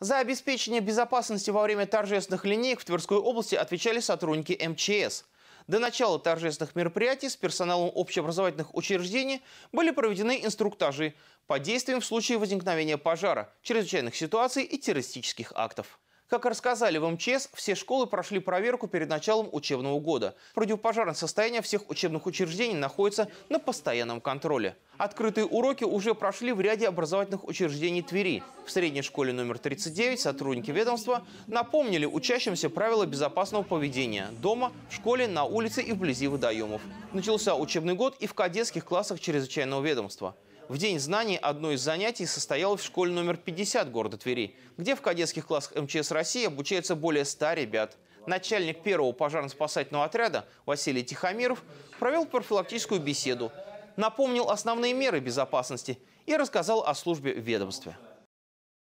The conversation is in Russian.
За обеспечение безопасности во время торжественных линеек в Тверской области отвечали сотрудники МЧС. До начала торжественных мероприятий с персоналом общеобразовательных учреждений были проведены инструктажи по действиям в случае возникновения пожара, чрезвычайных ситуаций и террористических актов. Как рассказали в МЧС, все школы прошли проверку перед началом учебного года. Противопожарное состояние всех учебных учреждений находится на постоянном контроле. Открытые уроки уже прошли в ряде образовательных учреждений Твери. В средней школе номер 39 сотрудники ведомства напомнили учащимся правила безопасного поведения дома, в школе, на улице и вблизи водоемов. Начался учебный год и в кадетских классах чрезвычайного ведомства. В День знаний одно из занятий состоялось в школе номер 50 города Твери, где в кадетских классах МЧС России обучаются более 100 ребят. Начальник первого пожарно-спасательного отряда Василий Тихомиров провел профилактическую беседу напомнил основные меры безопасности и рассказал о службе в ведомстве.